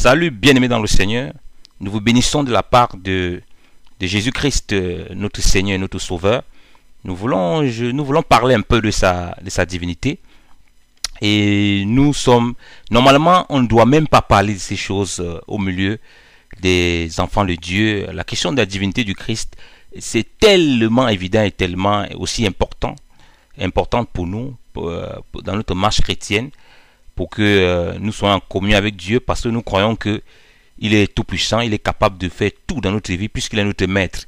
Salut bien-aimés dans le Seigneur. Nous vous bénissons de la part de, Jésus-Christ, euh, notre Seigneur et notre Sauveur. Nous voulons, nous voulons parler un peu de sa, de sa divinité. Et nous sommes... Normalement, on ne doit même pas parler de ces choses euh, au milieu des enfants de Dieu. La question de la divinité du Christ, c'est tellement évident et tellement aussi important, pour nous, euh, dans notre marche chrétienne pour que euh, nous soyons en communion avec Dieu parce que nous croyons que il est tout puissant, il est capable de faire tout dans notre vie puisqu'il est notre maître.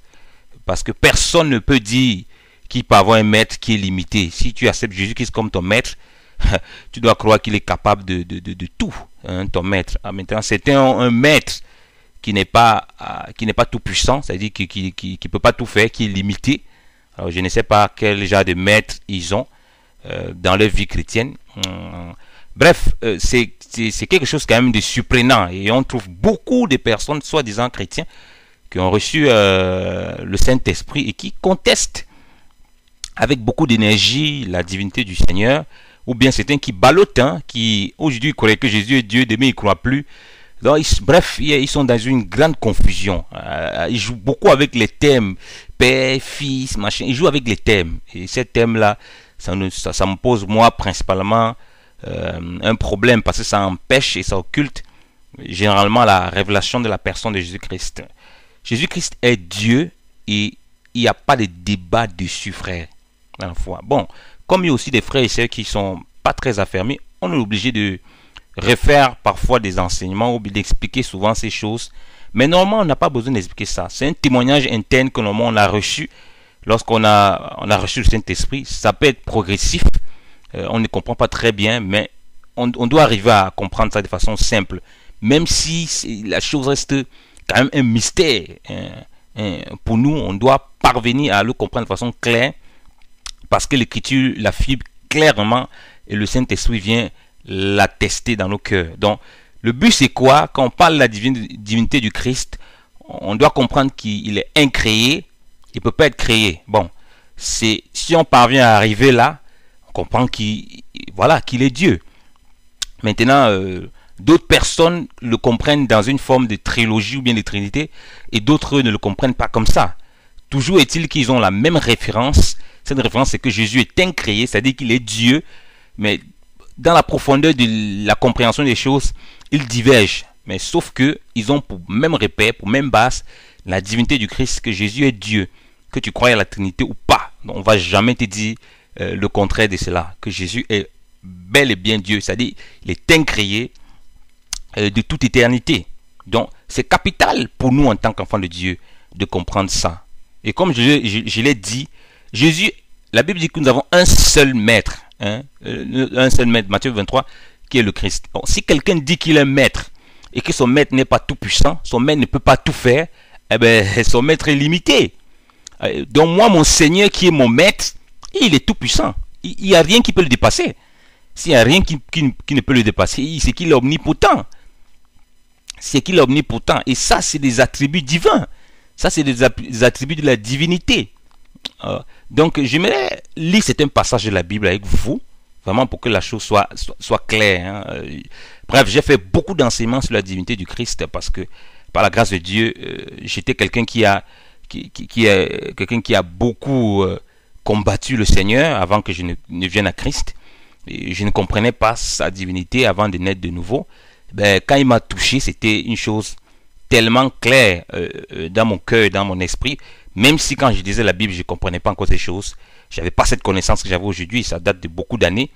Parce que personne ne peut dire qu'il peut avoir un maître qui est limité. Si tu acceptes Jésus-Christ comme ton maître, tu dois croire qu'il est capable de, tout, hein, ton maître. Ah, c'est maintenant, un maître qui n'est pas, ah, qui n'est pas tout puissant, c'est-à-dire qui ne peut pas tout faire, qui est limité. Alors, je ne sais pas quel genre de maître ils ont euh, dans leur vie chrétienne. Hum, Bref, euh, c'est quelque chose quand même de surprenant. Et on trouve beaucoup de personnes, soi-disant chrétiens, qui ont reçu euh, le Saint-Esprit et qui contestent avec beaucoup d'énergie la divinité du Seigneur. Ou bien c'est un qui balotent, hein, qui aujourd'hui oh, croient que Jésus est Dieu, demain ils ne croient plus. bref, ils sont dans une grande confusion. Euh, ils jouent beaucoup avec les thèmes. Père, fils, machin. Ils jouent avec les thèmes. Et ces thèmes-là, ça, ça me pose, moi, principalement, euh, un problème parce que ça empêche et ça occulte généralement la révélation de la personne de Jésus-Christ. Jésus-Christ est Dieu et il n'y a pas de débat dessus, frère, Bon, comme il y a aussi des frères et sœurs qui sont pas très affermis, on est obligé de refaire parfois des enseignements ou d'expliquer souvent ces choses. Mais normalement, on n'a pas besoin d'expliquer ça. C'est un témoignage interne que normalement on a reçu lorsqu'on a, on a reçu le Saint-Esprit. Ça peut être progressif, euh, on ne comprend pas très bien, mais on, doit arriver à comprendre ça de façon simple, même si la chose reste quand même un mystère. Hein, hein. pour nous, on doit parvenir à le comprendre de façon claire, parce que l'écriture l'affirme clairement et le Saint-Esprit vient l'attester dans nos cœurs. Donc, le but c'est quoi Quand on parle de la divinité du Christ, on doit comprendre qu'il est incréé, il ne peut pas être créé. Bon, c'est si on parvient à arriver là, comprend qu'il voilà, qu'il est Dieu. Maintenant, euh, d'autres personnes le comprennent dans une forme de trilogie ou bien de trinité, et d'autres ne le comprennent pas comme ça. Toujours est-il qu'ils ont la même référence. Cette référence, c'est que Jésus est incréé, c'est-à-dire qu'il est Dieu, mais dans la profondeur de la compréhension des choses, ils divergent. Mais sauf que ils ont pour même repère, pour même base, la divinité du Christ, que Jésus est Dieu, que tu croyais à la Trinité ou pas. On on va jamais te dire euh, le contraire de cela, que Jésus est bel et bien Dieu, c'est-à-dire il est incréé euh, de toute éternité. Donc c'est capital pour nous en tant qu'enfants de Dieu de comprendre ça. Et comme je, l'ai dit, Jésus, la Bible dit que nous avons un seul maître, hein, euh, un seul maître, Matthieu 23, qui est le Christ. si quelqu'un dit qu'il est maître et que son maître n'est pas tout puissant, son maître ne peut pas tout faire, eh bien, son maître est limité. Donc moi, mon Seigneur qui est mon maître, il est tout puissant. Il n'y a rien qui peut le dépasser. S'il n'y a rien qui, ne peut le dépasser, c'est qu'il est omnipotent. C'est qu'il est omnipotent. Et ça, c'est des attributs divins. Ça, c'est des, attributs de la divinité. Euh, donc, j'aimerais lire un passage de la Bible avec vous, vraiment pour que la chose soit, claire. Hein. Euh, bref, j'ai fait beaucoup d'enseignements sur la divinité du Christ parce que, par la grâce de Dieu, euh, j'étais quelqu'un qui a, quelqu'un qui a beaucoup combattu le Seigneur avant que je ne, vienne à Christ. je ne comprenais pas sa divinité avant de naître de nouveau. Ben, quand il m'a touché, c'était une chose tellement claire euh, euh, dans mon cœur, dans mon esprit. Même si quand je disais la Bible, je ne comprenais pas encore ces choses. Je n'avais pas cette connaissance que j'avais aujourd'hui. Ça date de beaucoup d'années,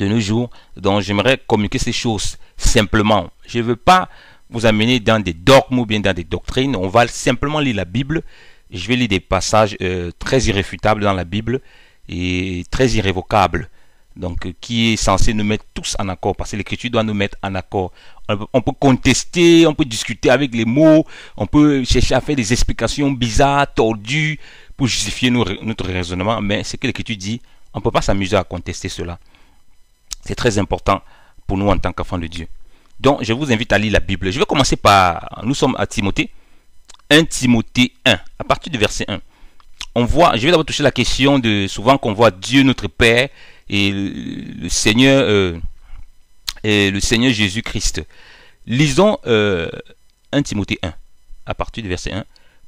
de nos jours. Donc j'aimerais communiquer ces choses simplement. Je ne veux pas vous amener dans des dogmes ou bien dans des doctrines. On va simplement lire la Bible je vais lire des passages euh, très irréfutables dans la Bible et très irrévocables. Donc, euh, qui est censé nous mettre tous en accord, parce que l'écriture doit nous mettre en accord. On peut, contester, on peut discuter avec les mots, on peut chercher à faire des explications bizarres, tordues, pour justifier notre raisonnement, mais ce que l'écriture dit, on ne peut pas s'amuser à contester cela. C'est très important pour nous en tant qu'enfants de Dieu. Donc, je vous invite à lire la Bible. Je vais commencer par, nous sommes à Timothée, 1 Timothée 1, à partir du verset 1. On voit, je vais d'abord toucher la question de souvent qu'on voit Dieu notre Père et le Seigneur, euh, et le Seigneur Jésus-Christ. Lisons 1 euh, Timothée 1, à partir du verset 1.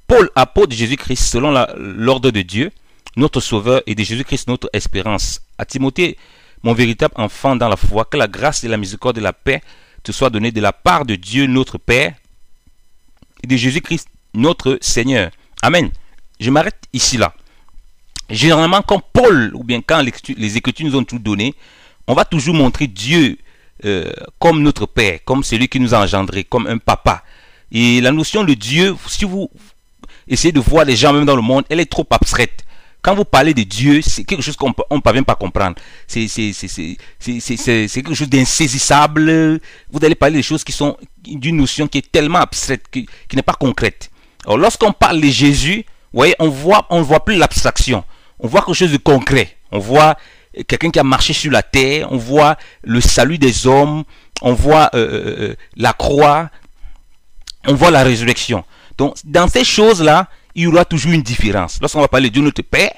Paul, apôtre de Jésus-Christ, selon l'ordre de Dieu, notre Sauveur et de Jésus-Christ, notre espérance. À Timothée, mon véritable enfant dans la foi, que la grâce et la miséricorde et la paix te soient données de la part de Dieu, notre Père, et de Jésus-Christ, notre Seigneur. Amen. Je m'arrête ici là. Généralement, quand Paul ou bien quand les Écritures nous ont tout donné, on va toujours montrer Dieu euh, comme notre Père, comme celui qui nous a engendrés, comme un papa. Et la notion de Dieu, si vous essayez de voir les gens même dans le monde, elle est trop abstraite. Quand vous parlez de Dieu, c'est quelque chose qu'on ne parvient pas à comprendre. C'est quelque chose d'insaisissable. Vous allez parler des choses qui sont d'une notion qui est tellement abstraite, qui n'est pas concrète lorsqu'on parle de Jésus, on voit, on ne voit plus l'abstraction. On voit quelque chose de concret. On voit quelqu'un qui a marché sur la terre. On voit le salut des hommes. On voit euh, euh, euh, la croix. On voit la résurrection. Donc, dans ces choses-là, il y aura toujours une différence. Lorsqu'on va parler de notre Père,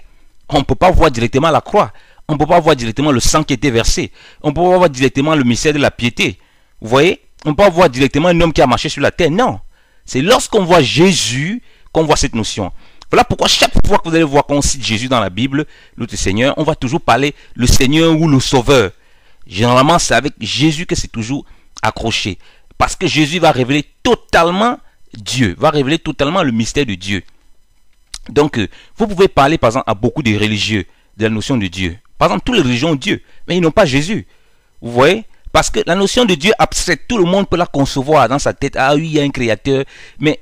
on ne peut pas voir directement la croix. On ne peut pas voir directement le sang qui était versé. On ne peut pas voir directement le mystère de la piété. Vous voyez On ne peut pas voir directement un homme qui a marché sur la terre. Non. C'est lorsqu'on voit Jésus qu'on voit cette notion. Voilà pourquoi chaque fois que vous allez voir qu'on cite Jésus dans la Bible, notre Seigneur, on va toujours parler le Seigneur ou le Sauveur. Généralement, c'est avec Jésus que c'est toujours accroché. Parce que Jésus va révéler totalement Dieu, va révéler totalement le mystère de Dieu. Donc, euh, vous pouvez parler, par exemple, à beaucoup de religieux de la notion de Dieu. Par exemple, tous les religions ont Dieu, mais ils n'ont pas Jésus. Vous voyez parce que la notion de Dieu abstrait, tout le monde peut la concevoir dans sa tête. Ah oui, il y a un créateur. Mais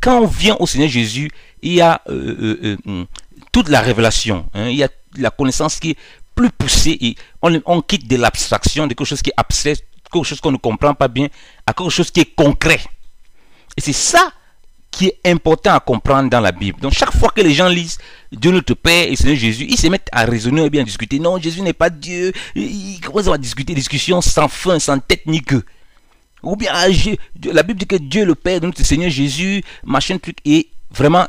quand on vient au Seigneur Jésus, il y a euh, euh, euh, hum, toute la révélation. Hein. il y a la connaissance qui est plus poussée. on, on quitte de l'abstraction, de quelque chose qui est abstrait, quelque chose qu'on ne comprend pas bien, à quelque chose qui est concret. Et c'est ça qui est important à comprendre dans la Bible. Donc chaque fois que les gens lisent Dieu notre Père et Seigneur Jésus, ils se mettent à raisonner et bien à discuter. Non, Jésus n'est pas Dieu. Ils commencent à discuter, discussion sans fin, sans tête ni queue. Ou bien ah, la Bible dit que Dieu le Père, notre Seigneur Jésus, machin truc, et vraiment,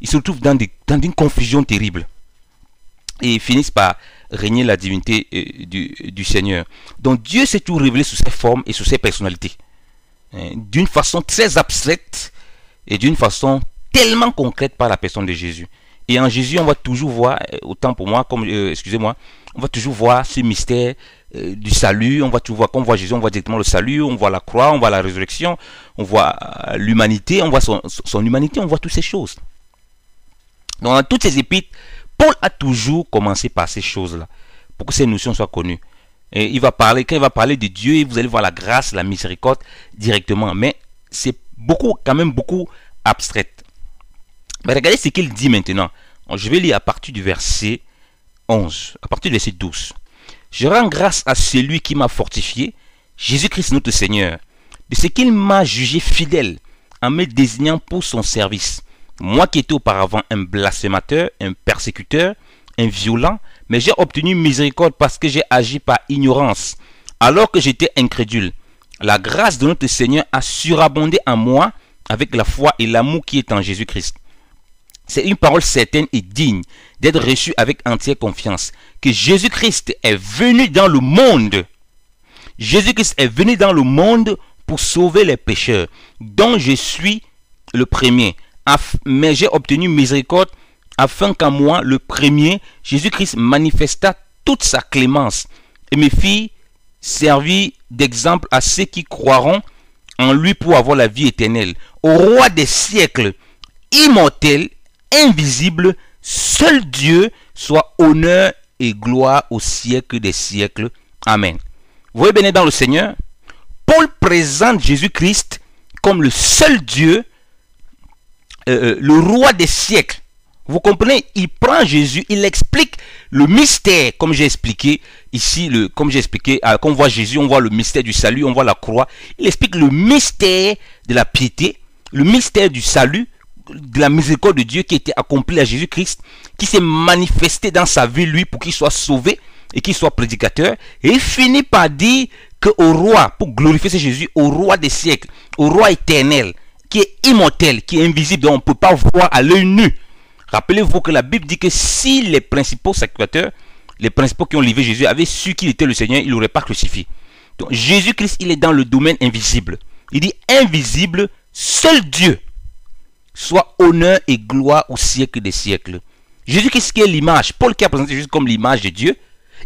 ils se retrouvent dans, des, une confusion terrible. Et ils finissent par régner la divinité euh, du, du Seigneur. Donc Dieu s'est tout révélé sous ses formes et sous ses personnalités. Hein, d'une façon très abstraite, et d'une façon tellement concrète par la personne de Jésus. Et en Jésus, on va toujours voir, euh, autant pour moi, comme, euh, excusez-moi, on va toujours voir ce mystère euh, du salut, on va toujours voir, quand on voit Jésus, on voit directement le salut, on voit la croix, on voit la résurrection, on voit l'humanité, on voit son, humanité, on voit toutes ces choses. dans toutes ces épîtres, Paul a toujours commencé par ces choses-là, pour que ces notions soient connues. Et il va parler, quand il va parler de Dieu, vous allez voir la grâce, la miséricorde directement. Mais c'est beaucoup, quand même beaucoup abstraite. Mais regardez ce qu'il dit maintenant. Je vais lire à partir du verset 11, à partir du verset 12. Je rends grâce à celui qui m'a fortifié, Jésus-Christ notre Seigneur, de ce qu'il m'a jugé fidèle en me désignant pour son service. Moi qui étais auparavant un blasphémateur, un persécuteur, un violent, mais j'ai obtenu miséricorde parce que j'ai agi par ignorance, alors que j'étais incrédule. La grâce de notre Seigneur a surabondé en moi avec la foi et l'amour qui est en Jésus-Christ. C'est une parole certaine et digne d'être reçue avec entière confiance. Que Jésus-Christ est venu dans le monde. Jésus-Christ est venu dans le monde pour sauver les pécheurs, dont je suis le premier. Mais j'ai obtenu miséricorde afin qu'à moi, le premier, Jésus-Christ manifesta toute sa clémence et me filles Servi d'exemple à ceux qui croiront en lui pour avoir la vie éternelle. Au roi des siècles, immortel, invisible, seul Dieu, soit honneur et gloire au siècle des siècles. Amen. Vous voyez bien dans le Seigneur, Paul présente Jésus-Christ comme le seul Dieu, euh, euh, le roi des siècles, vous comprenez Il prend Jésus, il explique le mystère, comme j'ai expliqué ici, le, comme j'ai expliqué, ah, quand on voit Jésus, on voit le mystère du salut, on voit la croix. Il explique le mystère de la piété, le mystère du salut, de la miséricorde de Dieu qui était accompli à Jésus-Christ, qui s'est manifesté dans sa vie, lui, pour qu'il soit sauvé et qu'il soit prédicateur. Et il finit par dire que au roi, pour glorifier ce Jésus, au roi des siècles, au roi éternel, qui est immortel, qui est invisible, dont on ne peut pas voir à l'œil nu, Rappelez-vous que la Bible dit que si les principaux sacrificateurs, les principaux qui ont livré Jésus, avaient su qu'il était le Seigneur, ils ne l'auraient pas crucifié. Donc Jésus-Christ, il est dans le domaine invisible. Il dit invisible, seul Dieu soit honneur et gloire au siècle des siècles. Jésus-Christ qui est l'image, Paul qui a présenté Jésus comme l'image de Dieu,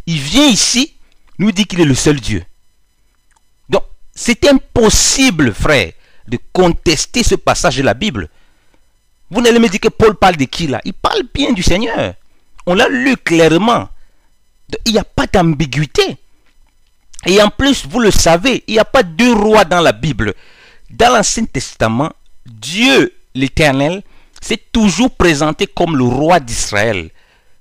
il vient ici, nous dit qu'il est le seul Dieu. Donc, c'est impossible, frère, de contester ce passage de la Bible. Vous n'allez me dire que Paul parle de qui là Il parle bien du Seigneur. On l'a lu clairement. Il n'y a pas d'ambiguïté. Et en plus, vous le savez, il n'y a pas deux roi dans la Bible. Dans l'Ancien Testament, Dieu, l'Éternel, s'est toujours présenté comme le roi d'Israël.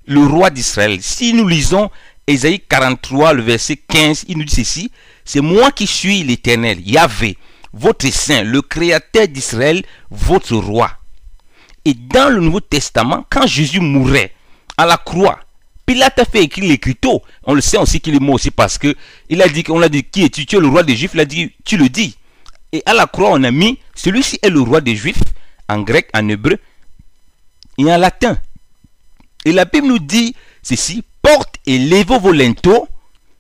Le roi d'Israël. Si nous lisons Ésaïe 43, le verset 15, il nous dit ceci, c'est moi qui suis l'Éternel, Yahvé, votre Saint, le Créateur d'Israël, votre roi. Et dans le Nouveau Testament, quand Jésus mourait à la croix, Pilate a fait écrire les On le sait aussi qu'il est mort aussi parce que il a dit qu'on a dit qui es-tu Tu es le roi des Juifs. Il a dit tu le dis. Et à la croix, on a mis celui-ci est le roi des Juifs en grec, en hébreu et en latin. Et la Bible nous dit ceci porte et lève vos linteaux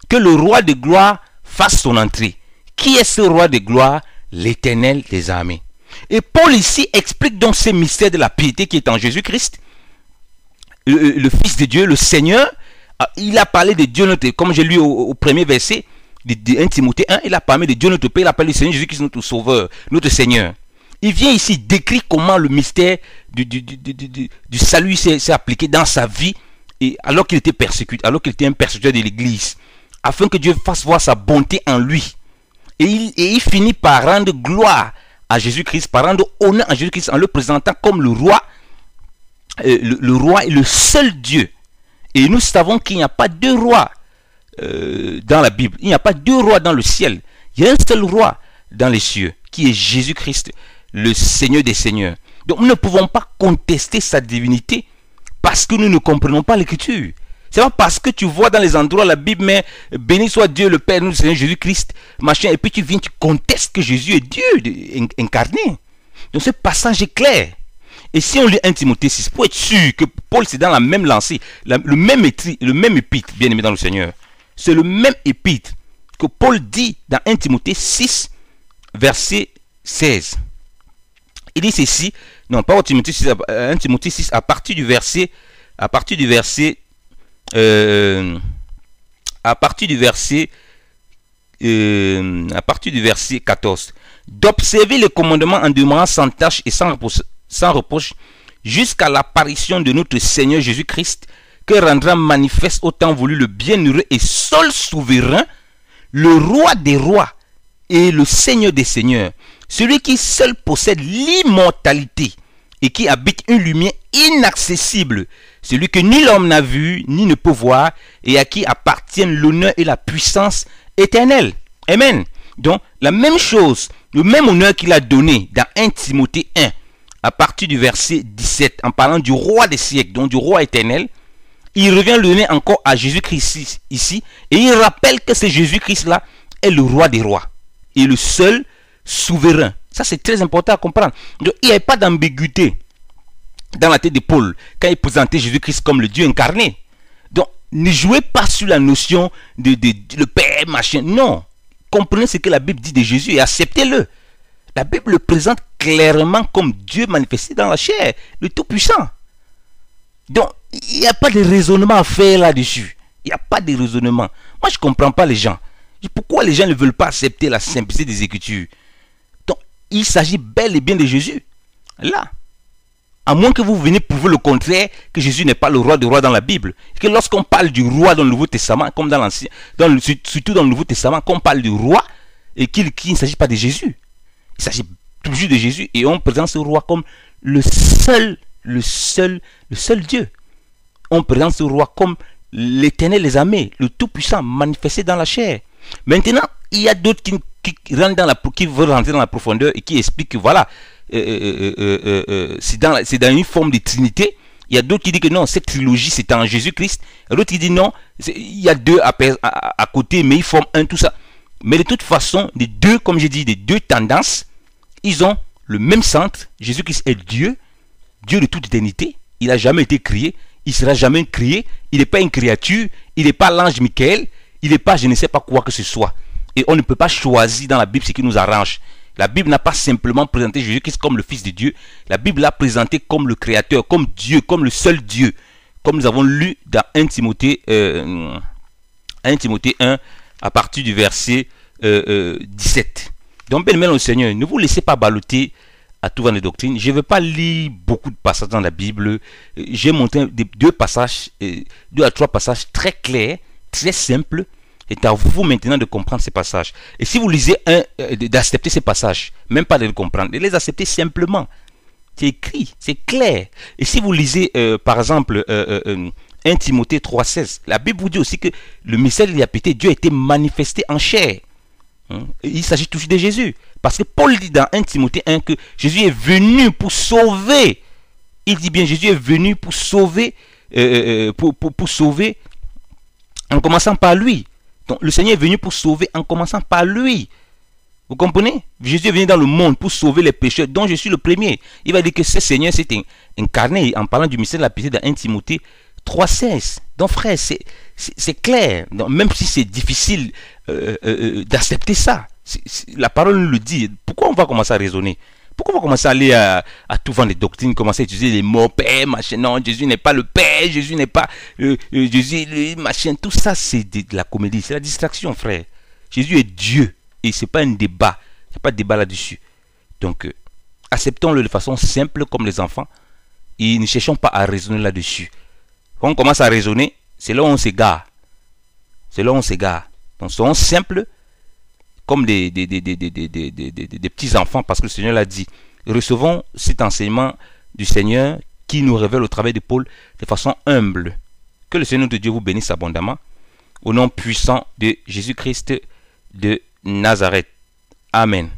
que le roi de gloire fasse son entrée. Qui est ce roi de gloire L'Éternel des armées. Et Paul ici explique donc ces mystères de la piété qui est en Jésus-Christ. Le, Fils de Dieu, le Seigneur, ah, il a parlé de Dieu notre, comme j'ai lu au, premier verset de, 1 Timothée 1, il a parlé de Dieu notre Père, il a parlé du Seigneur Jésus-Christ, notre Sauveur, notre Seigneur. Il vient ici décrit comment le mystère du, du, du, salut s'est appliqué dans sa vie, et alors qu'il était persécuté, alors qu'il était un persécuteur de l'Église, afin que Dieu fasse voir sa bonté en lui. Et il, et il finit par rendre gloire Jésus-Christ, par rendre honneur à Jésus-Christ en le présentant comme le roi, euh, le, roi est le seul Dieu. Et nous savons qu'il n'y a pas deux rois euh, dans la Bible. Il n'y a pas deux rois dans le ciel. Il y a un seul roi dans les cieux, qui est Jésus-Christ, le Seigneur des Seigneurs. Donc nous ne pouvons pas contester sa divinité parce que nous ne comprenons pas l'écriture. C'est pas parce que tu vois dans les endroits la Bible, mais euh, béni soit Dieu le Père, nous Seigneur Jésus-Christ, machin, et puis tu viens, tu contestes que Jésus est Dieu incarné. Donc ce passage est clair. Et si on lit 1 Timothée 6, pour être sûr que Paul c'est dans la même lancée, le, même étri, le même épître, bien aimé dans le Seigneur, c'est le même épître que Paul dit dans 1 Timothée 6, verset 16. Il dit ceci, non pas 1 Timothée 6, 1 euh, Timothée 6 à partir du verset, à partir du verset euh, à partir du verset euh, à du verset 14 d'observer les commandements en demeurant sans tâche et sans reproche, sans reproche jusqu'à l'apparition de notre Seigneur Jésus-Christ que rendra manifeste autant voulu le bienheureux et seul souverain, le roi des rois et le Seigneur des seigneurs, celui qui seul possède l'immortalité et qui habite une lumière inaccessible, celui que ni l'homme n'a vu, ni ne peut voir, et à qui appartiennent l'honneur et la puissance éternelle. Amen. Donc, la même chose, le même honneur qu'il a donné dans 1 Timothée 1, à partir du verset 17, en parlant du roi des siècles, donc du roi éternel, il revient le donner encore à Jésus-Christ ici, et il rappelle que ce Jésus-Christ-là est le roi des rois, et le seul souverain, ça, c'est très important à comprendre. Donc, il n'y a pas d'ambiguïté dans la tête de Paul quand il présentait Jésus-Christ comme le Dieu incarné. Donc, ne jouez pas sur la notion de, le Père, machin. Non. Comprenez ce que la Bible dit de Jésus et acceptez-le. La Bible le présente clairement comme Dieu manifesté dans la chair, le Tout-Puissant. Donc, il n'y a pas de raisonnement à faire là-dessus. Il n'y a pas de raisonnement. Moi, je ne comprends pas les gens. Pourquoi les gens ne veulent pas accepter la simplicité des Écritures il s'agit bel et bien de Jésus. Là. À moins que vous venez prouver le contraire, que Jésus n'est pas le roi des rois dans la Bible. que lorsqu'on parle du roi dans le Nouveau Testament, comme dans l'Ancien, surtout dans le Nouveau Testament, qu'on parle du roi et qu'il ne s'agit pas de Jésus. Il s'agit toujours de Jésus et on présente ce roi comme le seul, le seul, le seul Dieu. On présente ce roi comme l'éternel les amis le tout-puissant manifesté dans la chair. Maintenant, il y a d'autres qui, dans la, qui veulent rentrer dans la profondeur et qui expliquent que voilà, euh, euh, euh, c'est dans, une forme de trinité. Il y a d'autres qui disent que non, cette trilogie c'est en Jésus-Christ. D'autres qui disent non, il y a deux à, côté, mais ils forment un, tout ça. Mais de toute façon, les deux, comme j'ai dit les deux tendances, ils ont le même centre. Jésus-Christ est Dieu, Dieu de toute éternité. Il n'a jamais été créé, il ne sera jamais créé. Il n'est pas une créature, il n'est pas l'ange Michael, il n'est pas je ne sais pas quoi que ce soit. Et on ne peut pas choisir dans la Bible ce qui nous arrange. La Bible n'a pas simplement présenté Jésus-Christ comme le Fils de Dieu. La Bible l'a présenté comme le Créateur, comme Dieu, comme le seul Dieu. Comme nous avons lu dans 1 Timothée, 1, euh, à partir du verset 17. Euh, euh, Donc, belle au Seigneur, ne vous laissez pas baloter à tout vent de doctrine. Je ne vais pas lire beaucoup de passages dans la Bible. J'ai montré deux passages, deux à trois passages très clairs, très simples, c'est à vous maintenant de comprendre ces passages. Et si vous lisez un, euh, d'accepter ces passages, même pas de les comprendre, de les accepter simplement. C'est écrit, c'est clair. Et si vous lisez, euh, par exemple, 1 euh, Timothée 3,16, la Bible vous dit aussi que le mystère, de a Dieu a été manifesté en chair. Hein? Il s'agit toujours de Jésus. Parce que Paul dit dans 1 Timothée 1 que Jésus est venu pour sauver. Il dit bien, Jésus est venu pour sauver, pour sauver, en commençant par lui. Donc le Seigneur est venu pour sauver en commençant par lui. Vous comprenez Jésus est venu dans le monde pour sauver les pécheurs, dont je suis le premier. Il va dire que ce Seigneur s'est incarné en parlant du mystère de la piété dans 1 Timothée 3.16. Donc frère, c'est clair. même si c'est difficile euh, euh, euh, d'accepter ça, la parole nous le dit. Pourquoi on va commencer à raisonner pourquoi on va commencer à aller à, tout vendre les doctrines, commencer à utiliser les mots Père, machin Non, Jésus n'est pas le Père, Jésus n'est pas euh, euh, Jésus, machin. Tout ça, c'est de, la comédie, c'est la distraction, frère. Jésus est Dieu et c'est pas un débat. Il n'y a pas de débat là-dessus. Donc, euh, acceptons-le de façon simple comme les enfants et ne cherchons pas à raisonner là-dessus. Quand on commence à raisonner, c'est là où on s'égare. C'est là où on s'égare. Donc, soyons simple comme des, des, petits-enfants, parce que le Seigneur l'a dit. Recevons cet enseignement du Seigneur qui nous révèle au travail de Paul de façon humble. Que le Seigneur de Dieu vous bénisse abondamment. Au nom puissant de Jésus-Christ de Nazareth. Amen.